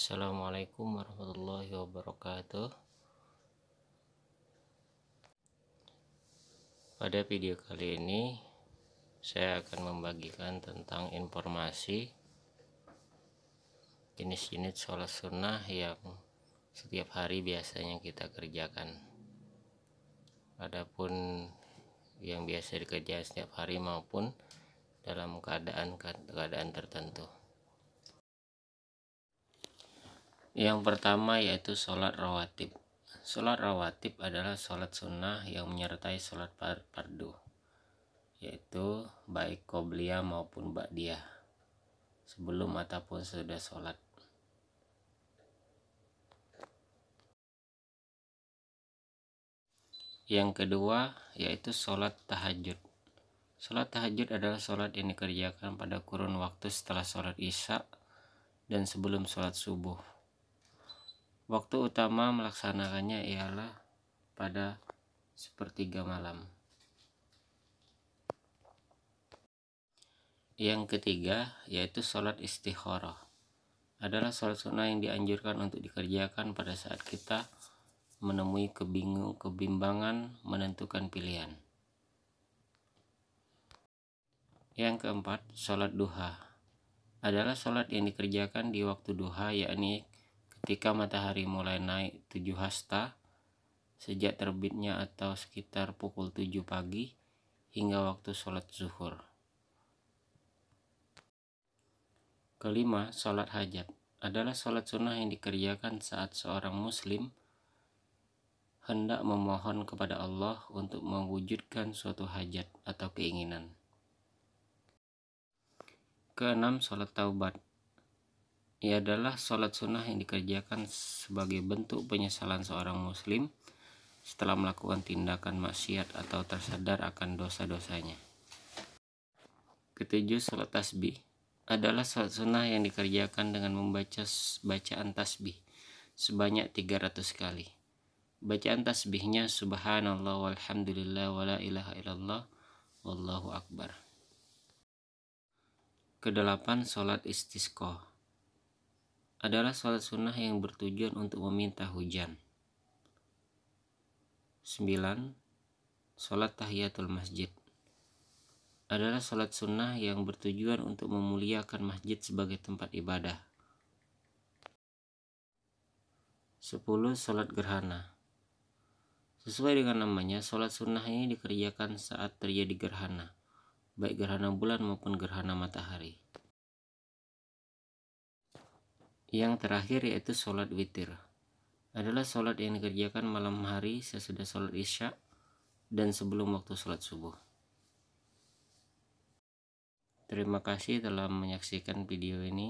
Assalamualaikum warahmatullahi wabarakatuh Pada video kali ini saya akan membagikan tentang informasi jenis-jenis sholat sunnah yang setiap hari biasanya kita kerjakan Adapun yang biasa dikerjakan setiap hari maupun dalam keadaan-keadaan tertentu Yang pertama yaitu sholat rawatib. Sholat rawatib adalah sholat sunnah yang menyertai sholat fardu, yaitu baik qobliyah maupun ba'diyah, sebelum ataupun sudah sholat. Yang kedua yaitu sholat tahajud. Sholat tahajud adalah sholat yang dikerjakan pada kurun waktu setelah sholat isya dan sebelum sholat subuh. Waktu utama melaksanakannya ialah pada sepertiga malam. Yang ketiga yaitu sholat istikharah adalah sholat sunnah yang dianjurkan untuk dikerjakan pada saat kita menemui kebingung kebimbangan menentukan pilihan. Yang keempat, sholat duha adalah sholat yang dikerjakan di waktu duha yakni ketika matahari mulai naik tujuh hasta sejak terbitnya atau sekitar pukul tujuh pagi hingga waktu sholat zuhur. Kelima, sholat hajat adalah sholat sunnah yang dikerjakan saat seorang muslim hendak memohon kepada Allah untuk mewujudkan suatu hajat atau keinginan. Keenam, sholat taubat ia adalah sholat sunnah yang dikerjakan sebagai bentuk penyesalan seorang muslim setelah melakukan tindakan maksiat atau tersadar akan dosa-dosanya. Ketujuh, sholat tasbih adalah sholat sunnah yang dikerjakan dengan membaca bacaan tasbih sebanyak 300 kali. Bacaan tasbihnya subhanallah walhamdulillah wala ilaha illallah wallahu akbar. Kedelapan, sholat istisqoh adalah sholat sunnah yang bertujuan untuk meminta hujan. 9. Sholat tahiyatul masjid adalah sholat sunnah yang bertujuan untuk memuliakan masjid sebagai tempat ibadah. 10. Sholat gerhana Sesuai dengan namanya, sholat sunnah ini dikerjakan saat terjadi gerhana, baik gerhana bulan maupun gerhana matahari. Yang terakhir yaitu sholat witir adalah sholat yang dikerjakan malam hari sesudah sholat isya dan sebelum waktu sholat subuh. Terima kasih telah menyaksikan video ini.